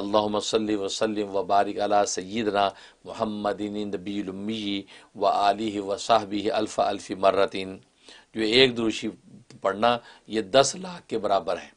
اللہم صلی وسلم و سلم و بارک علی سیدنا جیدنا نبی الامی و آلیہ و صحبیہ الف الف مرتین جو ایک دروشی پڑھنا یہ دس لاکھ کے برابر ہے